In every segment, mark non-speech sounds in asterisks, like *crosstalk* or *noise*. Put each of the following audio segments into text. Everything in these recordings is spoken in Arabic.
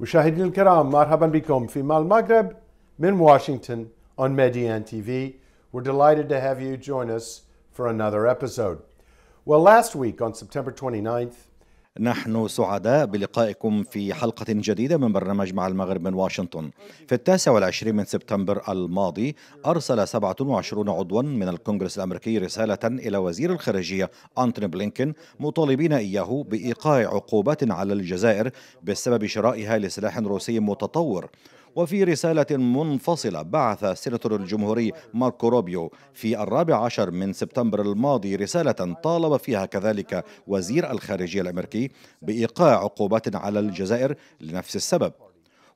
مشاهدينا الكرام مرحبا بكم في مال المغرب من واشنطن on Median TV. We're delighted to have you join us for another episode. Well, last week on September 29th, نحن سعداء بلقائكم في حلقة جديدة من برنامج مع المغرب من واشنطن في التاسع والعشرين من سبتمبر الماضي أرسل 27 عضوا من الكونغرس الأمريكي رسالة إلى وزير الخارجية أنتوني بلينكن مطالبين إياه بإيقاع عقوبات على الجزائر بسبب شرائها لسلاح روسي متطور وفي رسالة منفصلة بعث السيناتور الجمهوري ماركو روبيو في الرابع عشر من سبتمبر الماضي رسالة طالب فيها كذلك وزير الخارجية الأمريكي بإيقاع عقوبات على الجزائر لنفس السبب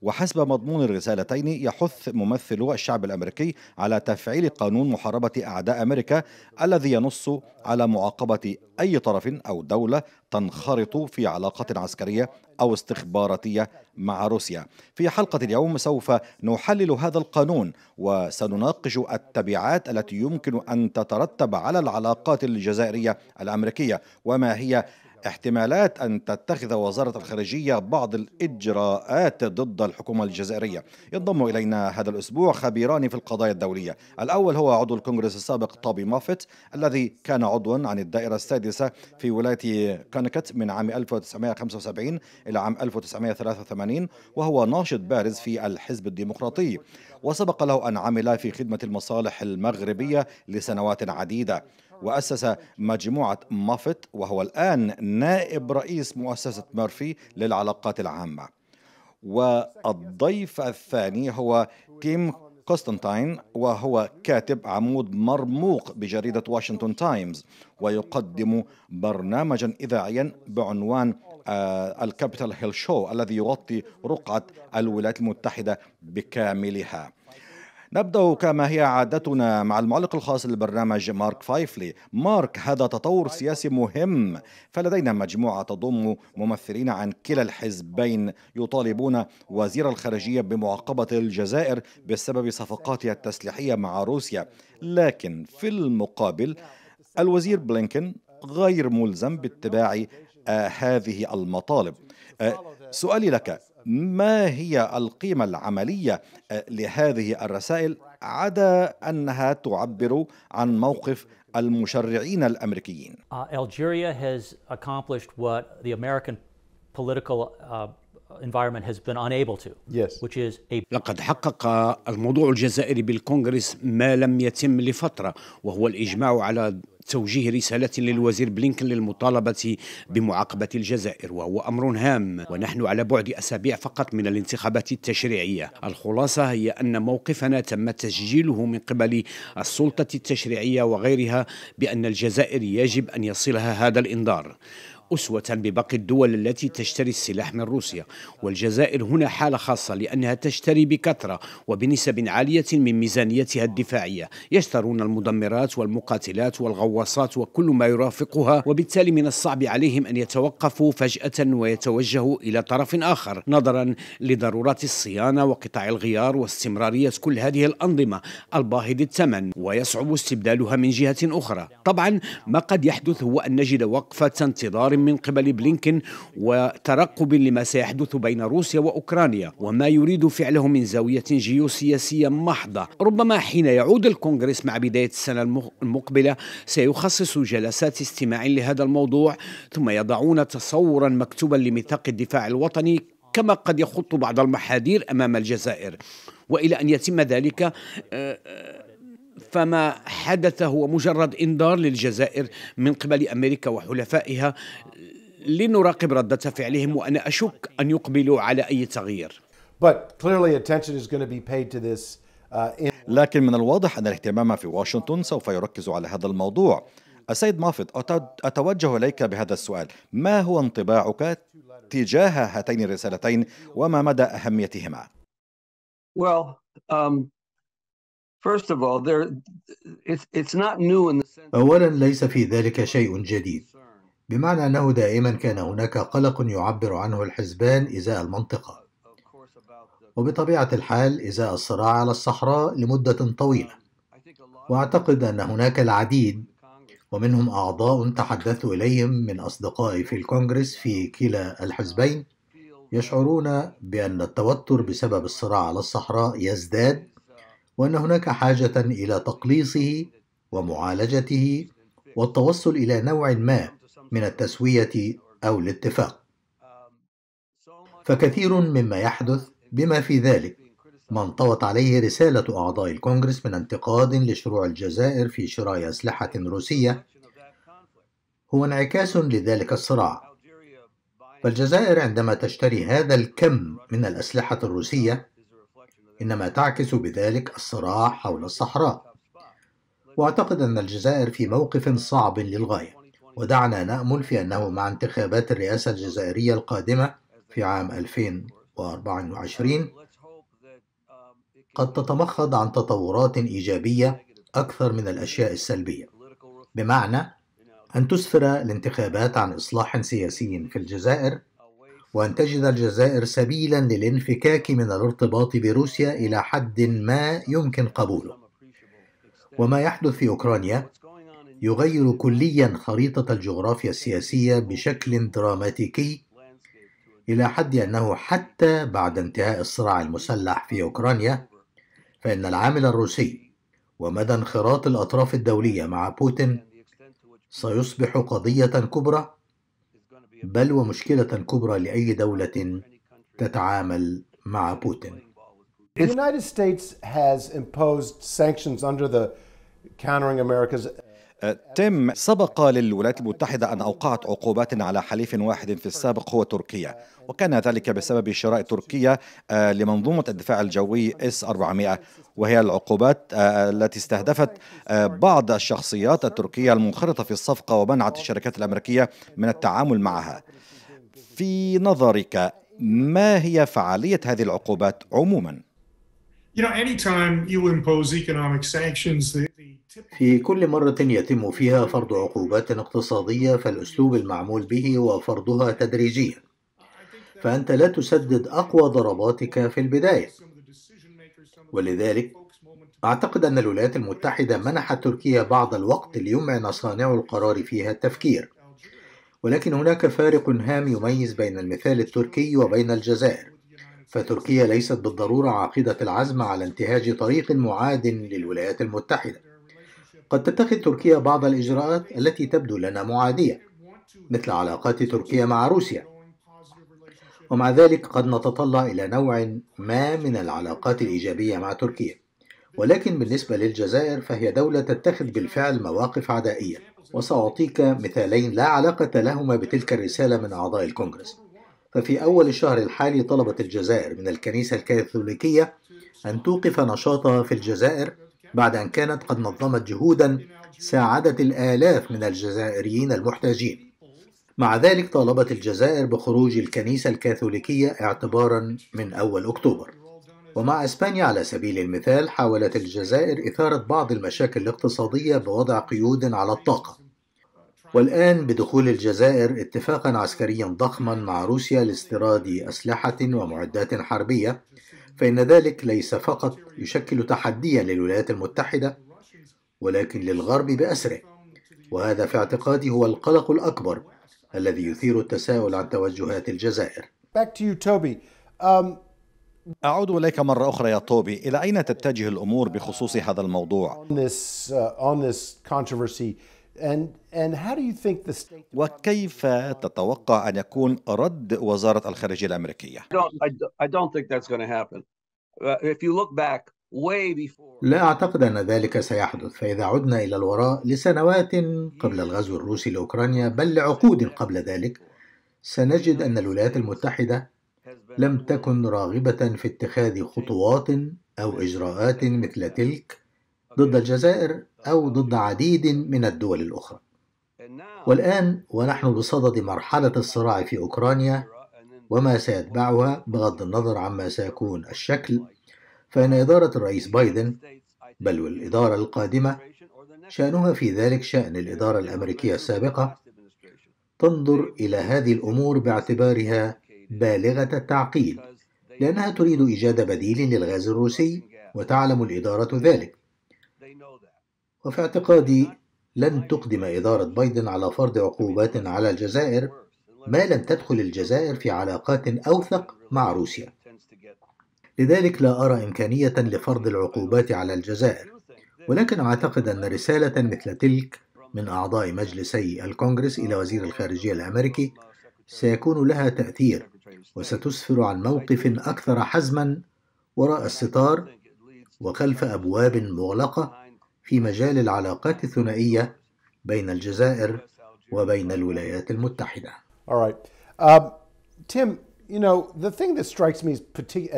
وحسب مضمون الرسالتين يحث ممثلو الشعب الامريكي على تفعيل قانون محاربه اعداء امريكا الذي ينص على معاقبه اي طرف او دوله تنخرط في علاقه عسكريه او استخباراتيه مع روسيا. في حلقه اليوم سوف نحلل هذا القانون وسنناقش التبعات التي يمكن ان تترتب على العلاقات الجزائريه الامريكيه وما هي احتمالات أن تتخذ وزارة الخارجية بعض الإجراءات ضد الحكومة الجزائرية ينضم إلينا هذا الأسبوع خبيران في القضايا الدولية الأول هو عضو الكونغرس السابق طابي مافت الذي كان عضوا عن الدائرة السادسة في ولاية كونكت من عام 1975 إلى عام 1983 وهو ناشط بارز في الحزب الديمقراطي وسبق له أن عمل في خدمة المصالح المغربية لسنوات عديدة وأسس مجموعة مافت وهو الآن نائب رئيس مؤسسة ميرفي للعلاقات العامة والضيف الثاني هو تيم كوستنتاين وهو كاتب عمود مرموق بجريدة واشنطن تايمز ويقدم برنامجا إذاعيا بعنوان آه، الكابيتال هيل شو الذي يغطي رقعة الولايات المتحدة بكاملها نبدأ كما هي عادتنا مع المعلق الخاص للبرنامج مارك فايفلي مارك هذا تطور سياسي مهم فلدينا مجموعة تضم ممثلين عن كلا الحزبين يطالبون وزير الخارجية بمعاقبة الجزائر بسبب صفقاتها التسليحية مع روسيا لكن في المقابل الوزير بلينكن غير ملزم باتباع آه، هذه المطالب آه، سؤالي لك ما هي القيمة العملية آه, لهذه الرسائل عدا أنها تعبر عن موقف المشرعين الأمريكيين uh, has accomplished what the American political uh, environment has been unable to, yes. which is a... لقد حقق الموضوع الجزائري بالكونغرس ما لم يتم لفترة وهو الإجماع على توجيه رسالة للوزير بلينكن للمطالبة بمعاقبة الجزائر وهو أمر هام ونحن على بعد أسابيع فقط من الانتخابات التشريعية الخلاصة هي أن موقفنا تم تسجيله من قبل السلطة التشريعية وغيرها بأن الجزائر يجب أن يصلها هذا الإنذار أسوة بباقي الدول التي تشتري السلاح من روسيا والجزائر هنا حالة خاصة لأنها تشتري بكثرة وبنسب عالية من ميزانيتها الدفاعية يشترون المدمرات والمقاتلات والغواصات وكل ما يرافقها وبالتالي من الصعب عليهم أن يتوقفوا فجأة ويتوجهوا إلى طرف آخر نظرا لضرورات الصيانة وقطاع الغيار واستمرارية كل هذه الأنظمة الباهظ الثمن ويصعب استبدالها من جهة أخرى طبعا ما قد يحدث هو أن نجد وقفة انتظار من قبل بلينكن وترقب لما سيحدث بين روسيا وأوكرانيا وما يريد فعله من زاوية جيوسياسية محضة ربما حين يعود الكونغرس مع بداية السنة المقبلة سيخصص جلسات استماع لهذا الموضوع ثم يضعون تصورا مكتوبا لميثاق الدفاع الوطني كما قد يخط بعض المحاذير أمام الجزائر وإلى أن يتم ذلك آه، آه، فما حدث هو مجرد انذار للجزائر من قبل امريكا وحلفائها لنراقب ردة فعلهم وانا اشك ان يقبلوا على اي تغيير. But clearly attention is going to be paid to this uh, لكن من الواضح أن الاهتمام في واشنطن سوف يركز على هذا الموضوع السيد مافت أتوجه إليك بهذا السؤال ما هو انطباعك تجاه هاتين الرسالتين وما مدى أهميتهما؟ well, um... أولا ليس في ذلك شيء جديد بمعنى أنه دائما كان هناك قلق يعبر عنه الحزبان إزاء المنطقة وبطبيعة الحال إزاء الصراع على الصحراء لمدة طويلة وأعتقد أن هناك العديد ومنهم أعضاء تحدثت إليهم من أصدقائي في الكونغرس في كلا الحزبين يشعرون بأن التوتر بسبب الصراع على الصحراء يزداد وان هناك حاجه الى تقليصه ومعالجته والتوصل الى نوع ما من التسويه او الاتفاق فكثير مما يحدث بما في ذلك ما انطوت عليه رسالة أعضاء الكونغرس من انتقاد لشروع الجزائر في شراء أسلحة روسية هو انعكاس لذلك الصراع فالجزائر عندما تشتري هذا الكم من الأسلحة الروسية إنما تعكس بذلك الصراع حول الصحراء وأعتقد أن الجزائر في موقف صعب للغاية ودعنا نأمل في أنه مع انتخابات الرئاسة الجزائرية القادمة في عام 2024 قد تتمخض عن تطورات إيجابية أكثر من الأشياء السلبية بمعنى أن تسفر الانتخابات عن إصلاح سياسي في الجزائر وأن تجد الجزائر سبيلا للانفكاك من الارتباط بروسيا إلى حد ما يمكن قبوله وما يحدث في أوكرانيا يغير كليا خريطة الجغرافيا السياسية بشكل دراماتيكي إلى حد أنه حتى بعد انتهاء الصراع المسلح في أوكرانيا فإن العامل الروسي ومدى انخراط الأطراف الدولية مع بوتين سيصبح قضية كبرى بل ومشكله كبرى لاي دوله تتعامل مع بوتين The United States has imposed sanctions under the Countering America's تم سبق للولايات المتحدة أن أوقعت عقوبات على حليف واحد في السابق هو تركيا وكان ذلك بسبب شراء تركيا آه، لمنظومة الدفاع الجوي اس 400 وهي العقوبات آه، التي استهدفت آه، بعض الشخصيات التركية المنخرطة في الصفقة ومنعت الشركات الأمريكية من التعامل معها في نظرك ما هي فعالية هذه العقوبات عموما؟ You know, anytime you impose economic sanctions, في كل مرة يتم فيها فرض عقوبات اقتصادية فالأسلوب المعمول به هو فرضها تدريجيا فأنت لا تسدد أقوى ضرباتك في البداية ولذلك أعتقد أن الولايات المتحدة منحت تركيا بعض الوقت ليمعن صانع القرار فيها التفكير ولكن هناك فارق هام يميز بين المثال التركي وبين الجزائر فتركيا ليست بالضرورة عاقدة العزم على انتهاج طريق معاد للولايات المتحدة قد تتخذ تركيا بعض الإجراءات التي تبدو لنا معادية مثل علاقات تركيا مع روسيا ومع ذلك قد نتطلع إلى نوع ما من العلاقات الإيجابية مع تركيا ولكن بالنسبة للجزائر فهي دولة تتخذ بالفعل مواقف عدائية وسأعطيك مثالين لا علاقة لهما بتلك الرسالة من أعضاء الكونغرس ففي أول الشهر الحالي طلبت الجزائر من الكنيسة الكاثوليكية أن توقف نشاطها في الجزائر بعد أن كانت قد نظمت جهودا ساعدت الآلاف من الجزائريين المحتاجين مع ذلك طالبت الجزائر بخروج الكنيسة الكاثوليكية اعتبارا من أول أكتوبر ومع إسبانيا على سبيل المثال حاولت الجزائر إثارة بعض المشاكل الاقتصادية بوضع قيود على الطاقة والآن بدخول الجزائر اتفاقا عسكريا ضخما مع روسيا لاستيراد أسلحة ومعدات حربية فإن ذلك ليس فقط يشكل تحديا للولايات المتحدة ولكن للغرب بأسره وهذا في اعتقادي هو القلق الأكبر الذي يثير التساؤل عن توجهات الجزائر um, أعود إليك مرة أخرى يا طوبي إلى أين تتجه الأمور بخصوص هذا الموضوع؟ وكيف تتوقع أن يكون رد وزارة الخارجية الأمريكية؟ uh, لا أعتقد أن ذلك سيحدث فإذا عدنا إلى الوراء لسنوات قبل الغزو الروسي لأوكرانيا بل لعقود قبل ذلك سنجد أن الولايات المتحدة لم تكن راغبة في اتخاذ خطوات أو إجراءات مثل تلك ضد الجزائر أو ضد عديد من الدول الأخرى والآن ونحن بصدد مرحلة الصراع في أوكرانيا وما سيتبعها بغض النظر عما سيكون الشكل فإن إدارة الرئيس بايدن بل والإدارة القادمة شأنها في ذلك شأن الإدارة الأمريكية السابقة تنظر إلى هذه الأمور باعتبارها بالغة التعقيد لأنها تريد إيجاد بديل للغاز الروسي وتعلم الإدارة ذلك وفي اعتقادي لن تقدم إدارة بايدن على فرض عقوبات على الجزائر ما لم تدخل الجزائر في علاقات أوثق مع روسيا. لذلك لا أرى إمكانية لفرض العقوبات على الجزائر، ولكن أعتقد أن رسالة مثل تلك من أعضاء مجلسي الكونغرس إلى وزير الخارجية الأمريكي سيكون لها تأثير وستسفر عن موقف أكثر حزما وراء الستار وخلف أبواب مغلقة في مجال العلاقات الثنائية بين الجزائر وبين الولايات المتحدة. All right. Um, Tim, you know, the thing that strikes me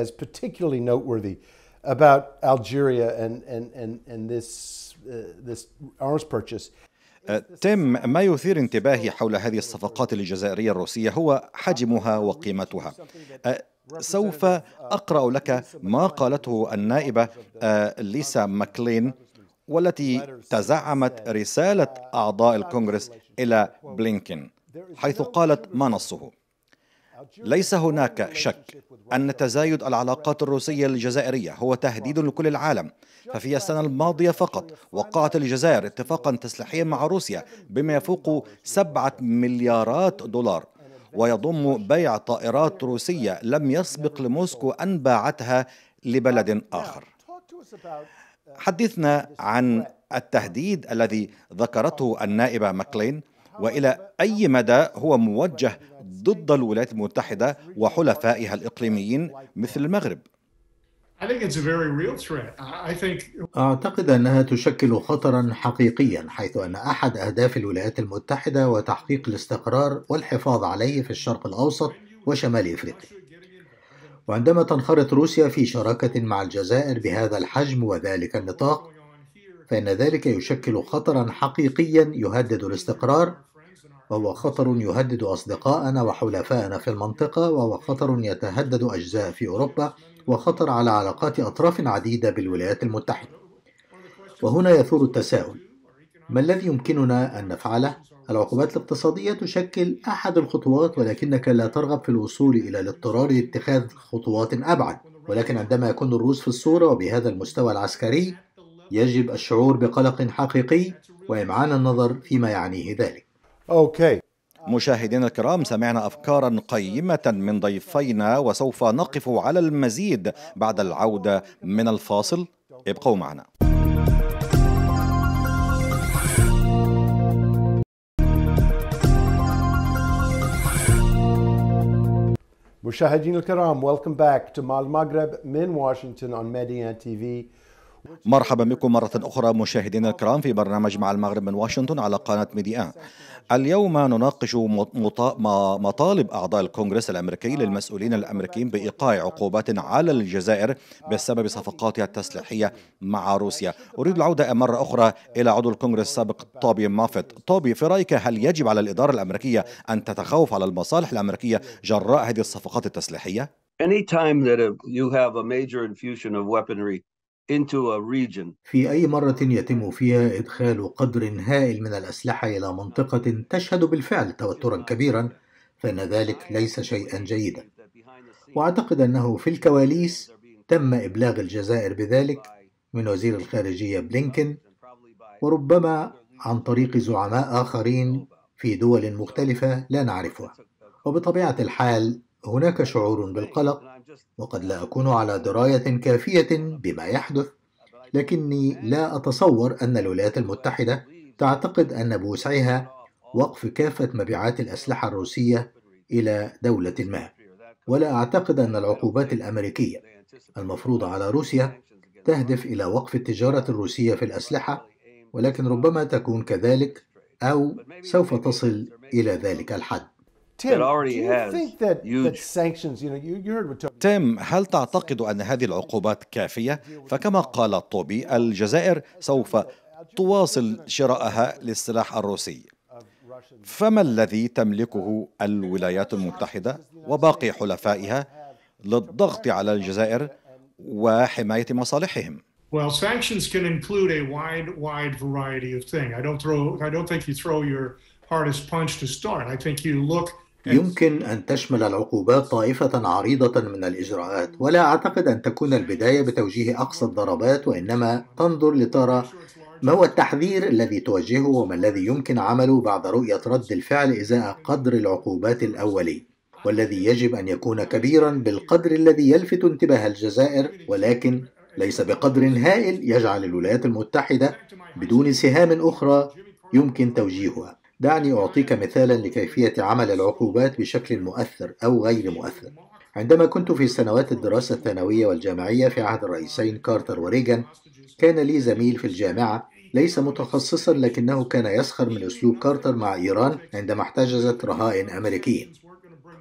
as particularly noteworthy about Algeria and, and, and, and this, uh, this arms purchase تيم uh, ما يثير انتباهي حول هذه الصفقات الجزائرية الروسية هو حجمها وقيمتها uh, سوف أقرأ لك ما قالته النائبة uh, ليسا ماكلين والتي تزعمت رسالة أعضاء الكونغرس إلى بلينكين حيث قالت ما نصه ليس هناك شك أن تزايد العلاقات الروسية الجزائرية هو تهديد لكل العالم ففي السنة الماضية فقط وقعت الجزائر اتفاقا تسليحيا مع روسيا بما يفوق سبعة مليارات دولار ويضم بيع طائرات روسية لم يسبق لموسكو أن باعتها لبلد آخر حدثنا عن التهديد الذي ذكرته النائبة ماكلين وإلى أي مدى هو موجه ضد الولايات المتحدة وحلفائها الإقليميين مثل المغرب أعتقد أنها تشكل خطرا حقيقيا حيث أن أحد أهداف الولايات المتحدة وتحقيق الاستقرار والحفاظ عليه في الشرق الأوسط وشمال إفريقيا وعندما تنخرط روسيا في شراكة مع الجزائر بهذا الحجم وذلك النطاق فإن ذلك يشكل خطرا حقيقيا يهدد الاستقرار وهو خطر يهدد أصدقاءنا وحلفائنا في المنطقة وهو خطر يتهدد أجزاء في أوروبا وخطر على علاقات أطراف عديدة بالولايات المتحدة وهنا يثور التساؤل ما الذي يمكننا أن نفعله العقوبات الاقتصادية تشكل أحد الخطوات ولكنك لا ترغب في الوصول إلى الاضطرار لاتخاذ خطوات أبعد ولكن عندما يكون الروس في الصورة وبهذا المستوى العسكري يجب الشعور بقلق حقيقي وإمعان النظر فيما يعنيه ذلك أوكي مشاهدينا الكرام سمعنا أفكارا قيمة من ضيفينا وسوف نقف على المزيد بعد العودة من الفاصل ابقوا معنا Mushahideen al-Karam, welcome back to Mal Maghreb, Min Washington on Median TV. مرحبا بكم مرة أخرى مشاهدينا الكرام في برنامج مع المغرب من واشنطن على قناة ميديا اليوم نناقش مطالب أعضاء الكونغرس الأمريكي للمسؤولين الأمريكيين بإيقاع عقوبات على الجزائر بسبب صفقاتها التسليحية مع روسيا أريد العودة مرة أخرى إلى عضو الكونغرس السابق طوبي مافت طوبي في رأيك هل يجب على الإدارة الأمريكية أن تتخوف على المصالح الأمريكية جراء هذه الصفقات التسليحية؟ that you have a major infusion of weaponry into a region. في أي مرة يتم فيها إدخال قدر هائل من الأسلحة إلى منطقة تشهد بالفعل توترا كبيرا فإن ذلك ليس شيئا جيدا وأعتقد أنه في الكواليس تم إبلاغ الجزائر بذلك من وزير الخارجية بلينكن وربما عن طريق زعماء آخرين في دول مختلفة لا نعرفها وبطبيعة الحال هناك شعور بالقلق وقد لا اكون على درايه كافيه بما يحدث لكني لا اتصور ان الولايات المتحده تعتقد ان بوسعها وقف كافه مبيعات الاسلحه الروسيه الى دوله ما ولا اعتقد ان العقوبات الامريكيه المفروضه على روسيا تهدف الى وقف التجاره الروسيه في الاسلحه ولكن ربما تكون كذلك او سوف تصل الى ذلك الحد Tim, تيم هل تعتقد أن هذه العقوبات كافية؟ فكما قال طوبي الجزائر سوف تواصل شراءها للسلاح الروسي فما الذي تملكه الولايات المتحدة وباقي حلفائها للضغط على الجزائر وحماية مصالحهم؟ Well, sanctions can include a wide, wide variety of things. I don't throw. I don't think you throw your hardest punch to start. I think you look يمكن أن تشمل العقوبات طائفة عريضة من الإجراءات ولا أعتقد أن تكون البداية بتوجيه أقصى الضربات وإنما تنظر لترى ما هو التحذير الذي توجهه وما الذي يمكن عمله بعد رؤية رد الفعل إزاء قدر العقوبات الأولي والذي يجب أن يكون كبيرا بالقدر الذي يلفت انتباه الجزائر ولكن ليس بقدر هائل يجعل الولايات المتحدة بدون سهام أخرى يمكن توجيهها دعني أعطيك مثالا لكيفية عمل العقوبات بشكل مؤثر أو غير مؤثر عندما كنت في سنوات الدراسة الثانوية والجامعية في عهد الرئيسين كارتر وريغان كان لي زميل في الجامعة ليس متخصصا لكنه كان يسخر من أسلوب كارتر مع إيران عندما احتجزت رهائن أمريكيين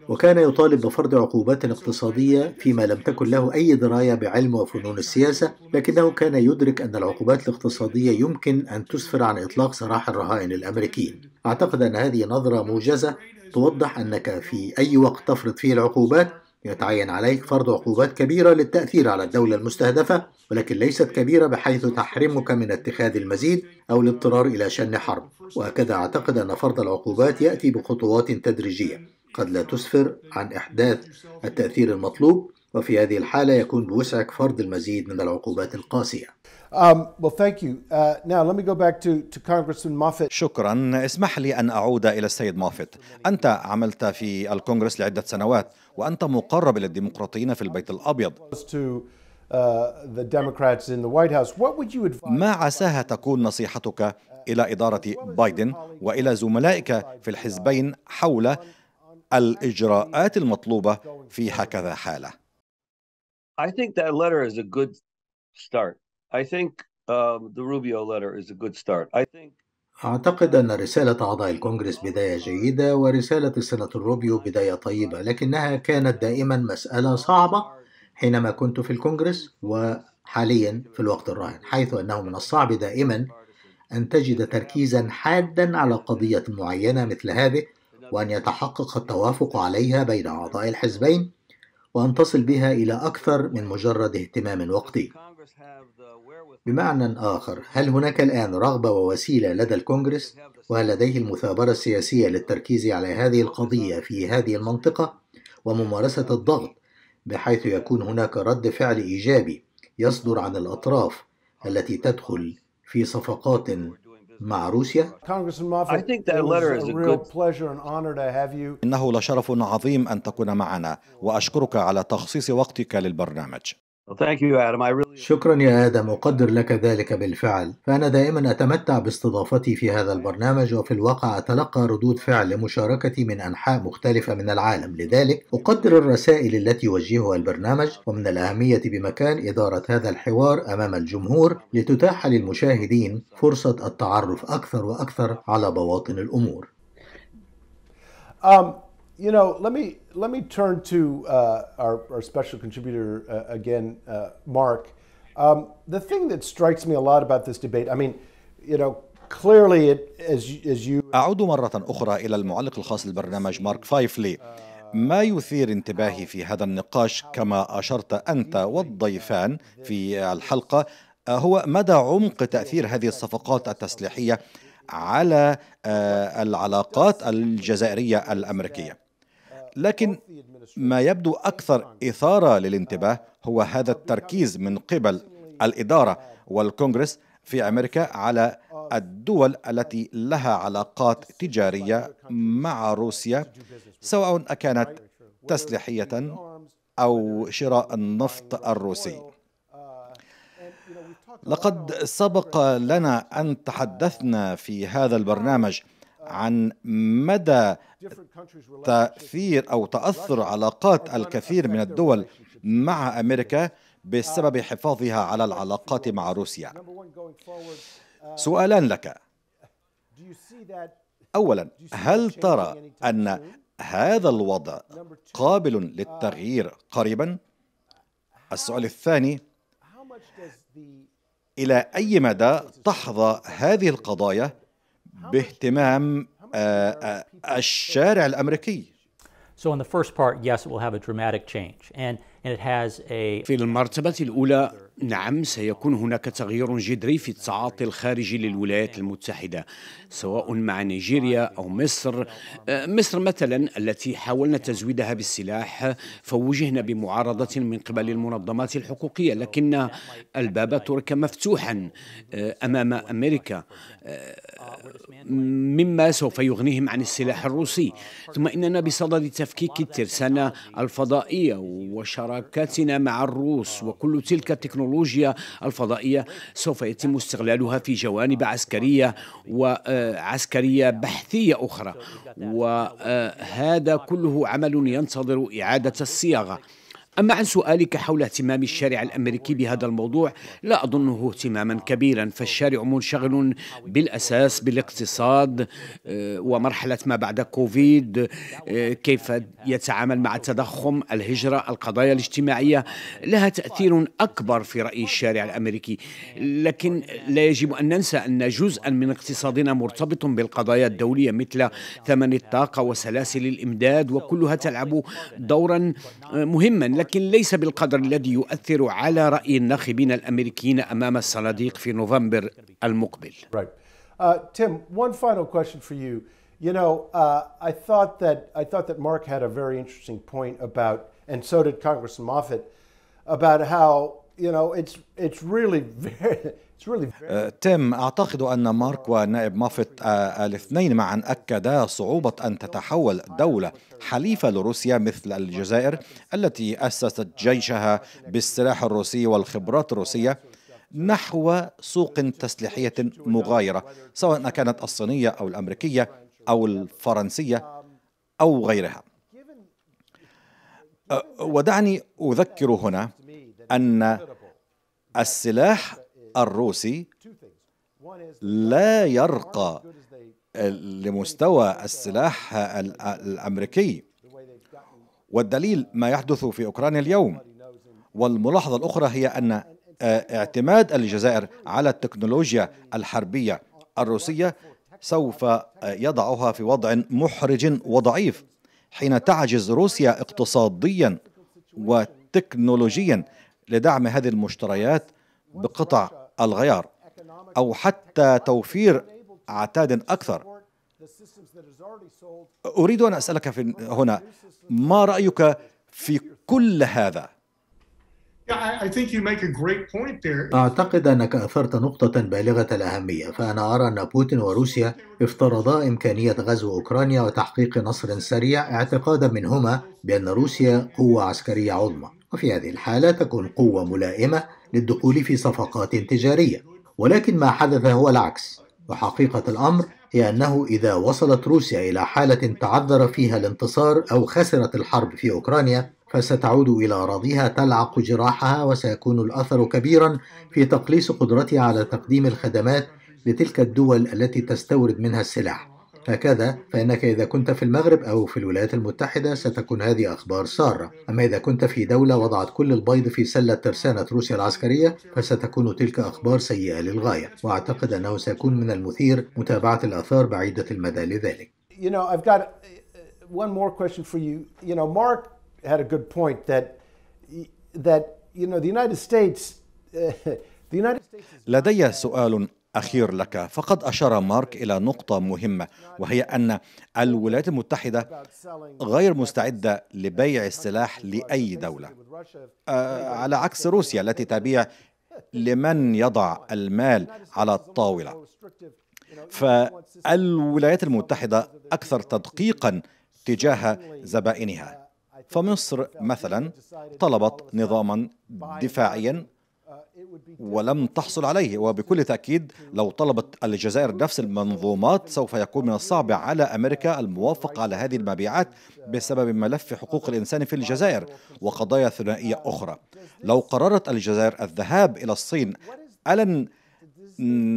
وكان يطالب بفرض عقوبات اقتصادية فيما لم تكن له أي دراية بعلم وفنون السياسة لكنه كان يدرك أن العقوبات الاقتصادية يمكن أن تسفر عن إطلاق سراح الرهائن الأمريكيين أعتقد أن هذه نظرة موجزة توضح أنك في أي وقت تفرض فيه العقوبات يتعين عليك فرض عقوبات كبيرة للتأثير على الدولة المستهدفة ولكن ليست كبيرة بحيث تحرمك من اتخاذ المزيد أو الاضطرار إلى شن حرب وهكذا أعتقد أن فرض العقوبات يأتي بخطوات تدريجية قد لا تسفر عن إحداث التأثير المطلوب وفي هذه الحالة يكون بوسعك فرض المزيد من العقوبات القاسية um, uh, شكرا. اسمح لي أن أعود إلى السيد مافت. أنت عملت في الكونغرس لعدة سنوات وأنت مقرب إلى الديمقراطيين في البيت الأبيض. Uh, ما عساها تكون نصيحتك إلى إدارة بايدن وإلى زملائك في الحزبين حول الإجراءات المطلوبة في هكذا حالة I think that letter is a good start. I think um, the Rubio letter is a good start. I think أعتقد أن رسالة أعضاء الكونغرس بداية جيدة ورسالة السناتور روبيو بداية طيبة لكنها كانت دائما مسألة صعبة حينما كنت في الكونغرس وحاليا في الوقت الراهن حيث أنه من الصعب دائما أن تجد تركيزا حادا على قضية معينة مثل هذه وأن يتحقق التوافق عليها بين أعضاء الحزبين وأن تصل بها إلى أكثر من مجرد اهتمام وقتي. بمعنى آخر، هل هناك الآن رغبة ووسيلة لدى الكونغرس؟ وهل لديه المثابرة السياسية للتركيز على هذه القضية في هذه المنطقة وممارسة الضغط بحيث يكون هناك رد فعل إيجابي يصدر عن الأطراف التي تدخل في صفقات مع روسيا؟ إنه لشرف عظيم أن تكون معنا وأشكرك على تخصيص وقتك للبرنامج شكرا يا آدم أقدر لك ذلك بالفعل فأنا دائما أتمتع باستضافتي في هذا البرنامج وفي الواقع أتلقى ردود فعل لمشاركتي من أنحاء مختلفة من العالم لذلك أقدر الرسائل التي يوجهها البرنامج ومن الأهمية بمكان إدارة هذا الحوار أمام الجمهور لتتاح للمشاهدين فرصة التعرف أكثر وأكثر على بواطن الأمور um, you know, let me let me turn to uh, our, our, special contributor uh, again, uh, Mark. Um, the thing that strikes me a lot about this debate, I mean, you know, clearly it, as, as you... أعود مرة أخرى إلى المعلق الخاص للبرنامج مارك فايفلي. ما يثير انتباهي في هذا النقاش كما أشرت أنت والضيفان في الحلقة آه، هو مدى عمق تأثير هذه الصفقات التسليحية على آه، العلاقات الجزائرية الأمريكية. لكن ما يبدو أكثر إثارة للانتباه هو هذا التركيز من قبل الإدارة والكونغرس في أمريكا على الدول التي لها علاقات تجارية مع روسيا سواء أكانت تسليحية أو شراء النفط الروسي لقد سبق لنا أن تحدثنا في هذا البرنامج عن مدى تأثير أو تأثر علاقات الكثير من الدول مع أمريكا بسبب حفاظها على العلاقات مع روسيا سؤالان لك أولا هل ترى أن هذا الوضع قابل للتغيير قريبا؟ السؤال الثاني إلى أي مدى تحظى هذه القضايا باهتمام آه، آه، الشارع الامريكي So in the first part, yes, it will have a dramatic change, and and it has a. في المرتبة الأولى نعم سيكون هناك تغيير جذري في التعاطي الخارجي للولايات المتحدة سواء مع نيجيريا أو مصر آه، مصر مثلا التي حاولنا تزويدها بالسلاح فوجهنا بمعارضة من قبل المنظمات الحقوقية لكن الباب ترك مفتوحا أمام أمريكا مما سوف يغنيهم عن السلاح الروسي ثم إننا بصدد تفكيك الترسانة الفضائية وشراكاتنا مع الروس وكل تلك التكنولوجيا الفضائية سوف يتم استغلالها في جوانب عسكرية وعسكرية آه، بحثية أخرى وهذا كله عمل ينتظر إعادة الصياغة أما عن سؤالك حول اهتمام الشارع الأمريكي بهذا الموضوع لا أظنه اهتماما كبيرا فالشارع منشغل بالأساس بالاقتصاد آه، ومرحلة ما بعد كوفيد آه، كيف يتعامل مع التضخم الهجرة القضايا الاجتماعية لها تأثير أكبر في رأي الشارع الأمريكي لكن لا يجب أن ننسى أن جزءا من اقتصادنا مرتبط بالقضايا الدولية مثل ثمن الطاقة وسلاسل الإمداد وكلها تلعب دورا آه، مهما لكن ولكن ليس بالقدر الذي يؤثر على رأي الناخبين الأمريكيين أمام الصناديق في نوفمبر المقبل. Right. Uh, Tim, one final question for you. You know, uh, I thought that I thought that Mark had a very interesting point about, and so did Congressman Moffat, about how you know it's it's really very أه، تيم أعتقد أن مارك ونائب مافت أه، الاثنين معا أكدا صعوبة أن تتحول دولة حليفة لروسيا مثل الجزائر التي أسست جيشها بالسلاح الروسي والخبرات الروسية نحو سوق تسليحية مغايرة سواء كانت الصينية أو الأمريكية أو الفرنسية أو غيرها أه، ودعني أذكر هنا أن السلاح الروسي لا يرقى لمستوى السلاح الامريكي والدليل ما يحدث في اوكرانيا اليوم والملاحظه الاخرى هي ان آه، اعتماد الجزائر على التكنولوجيا الحربيه الروسيه سوف آه، يضعها في وضع محرج وضعيف حين تعجز روسيا اقتصاديا وتكنولوجيا لدعم هذه المشتريات بقطع الغيار أو حتى توفير عتاد أكثر أريد أن أسألك في هنا ما رأيك في كل هذا؟ أعتقد أنك أثرت نقطة بالغة الأهمية فأنا أرى أن بوتين وروسيا افترضا إمكانية غزو أوكرانيا وتحقيق نصر سريع اعتقادا منهما بأن روسيا قوة عسكرية عظمى وفي هذه الحالة تكون قوة ملائمة للدخول في صفقات تجارية ولكن ما حدث هو العكس وحقيقة الأمر هي أنه إذا وصلت روسيا إلى حالة تعذر فيها الانتصار أو خسرت الحرب في أوكرانيا فستعود إلى أراضيها تلعق جراحها وسيكون الأثر كبيرا في تقليص قدرتها على تقديم الخدمات لتلك الدول التي تستورد منها السلاح هكذا فإنك إذا كنت في المغرب أو في الولايات المتحدة ستكون هذه أخبار سارة أما إذا كنت في دولة وضعت كل البيض في سلة ترسانة روسيا العسكرية فستكون تلك أخبار سيئة للغاية وأعتقد أنه سيكون من المثير متابعة الآثار بعيدة المدى لذلك You know, I've got uh, one more question for you. You know, Mark had a good point that that you know the United States uh, *laughs* لدي سؤال أخير لك فقد أشار مارك إلى نقطة مهمة وهي أن الولايات المتحدة غير مستعدة لبيع السلاح لأي دولة آه، على عكس روسيا التي تبيع لمن يضع المال على الطاولة فالولايات المتحدة أكثر تدقيقا تجاه زبائنها فمصر مثلا طلبت نظاما دفاعيا Uh, ولم تحصل عليه وبكل تأكيد لو طلبت الجزائر نفس المنظومات سوف يكون من الصعب على أمريكا الموافقة على هذه المبيعات بسبب ملف حقوق الإنسان في الجزائر وقضايا ثنائية أخرى لو قررت الجزائر الذهاب إلى الصين ألن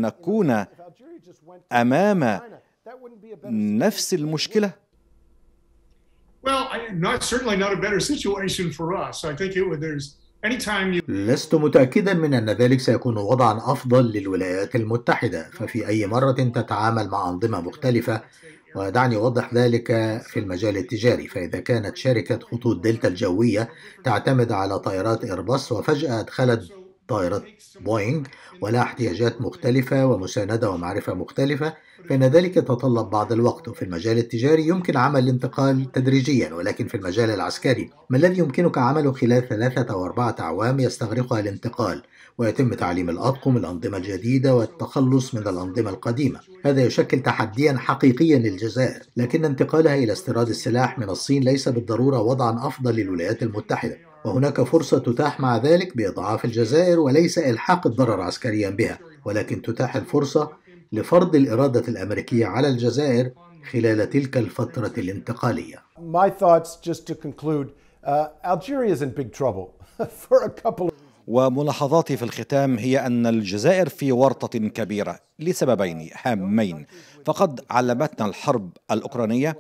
نكون أمام نفس المشكلة؟ Well, not certainly not a better situation for us. I think it would, there's لست متأكدا من أن ذلك سيكون وضعا أفضل للولايات المتحدة ففي أي مرة تتعامل مع أنظمة مختلفة ودعني أوضح ذلك في المجال التجاري فإذا كانت شركة خطوط دلتا الجوية تعتمد على طائرات إيرباص وفجأة أدخلت طائرات بوينغ ولها احتياجات مختلفة ومساندة ومعرفة مختلفة فإن ذلك يتطلب بعض الوقت وفي المجال التجاري يمكن عمل الانتقال تدريجيا ولكن في المجال العسكري ما الذي يمكنك عمله خلال ثلاثة أو أربعة أعوام يستغرقها الانتقال ويتم تعليم الأطقم الأنظمة الجديدة والتخلص من الأنظمة القديمة هذا يشكل تحديا حقيقيا للجزائر لكن انتقالها إلى استيراد السلاح من الصين ليس بالضرورة وضعا أفضل للولايات المتحدة وهناك فرصة تتاح مع ذلك بإضعاف الجزائر وليس إلحاق الضرر عسكريا بها ولكن تتاح الفرصة لفرض الإرادة الأمريكية على الجزائر خلال تلك الفترة الانتقالية uh, *laughs* وملاحظاتي في الختام هي أن الجزائر في ورطة كبيرة لسببين هامين فقد علمتنا الحرب الأوكرانية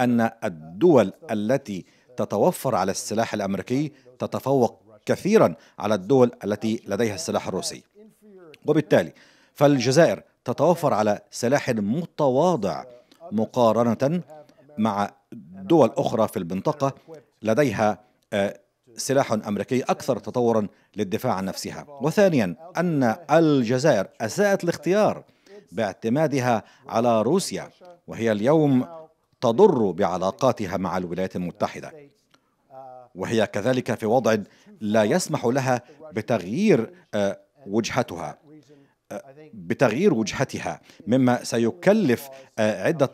أن الدول التي تتوفر على السلاح الأمريكي تتفوق كثيرا على الدول التي لديها السلاح الروسي وبالتالي فالجزائر تتوفر على سلاح متواضع مقارنة مع دول أخرى في المنطقة لديها آه، سلاح أمريكي أكثر تطورا للدفاع عن نفسها وثانيا أن الجزائر أساءت الاختيار باعتمادها على روسيا وهي اليوم تضر بعلاقاتها مع الولايات المتحدة وهي كذلك في وضع لا يسمح لها بتغيير آه، وجهتها آه، بتغيير وجهتها مما سيكلف آه، عدة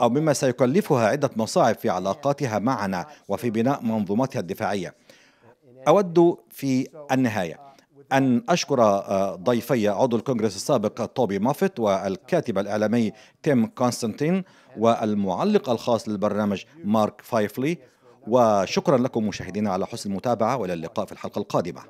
أو مما سيكلفها عدة مصاعب في علاقاتها معنا وفي بناء منظومتها الدفاعية أود في النهاية أن أشكر آه، ضيفي عضو الكونغرس السابق توبي مافت والكاتب الإعلامي تيم كونستانتين والمعلق الخاص للبرنامج مارك فايفلي وشكرا لكم مشاهدينا على حسن المتابعة وإلى اللقاء في الحلقة القادمة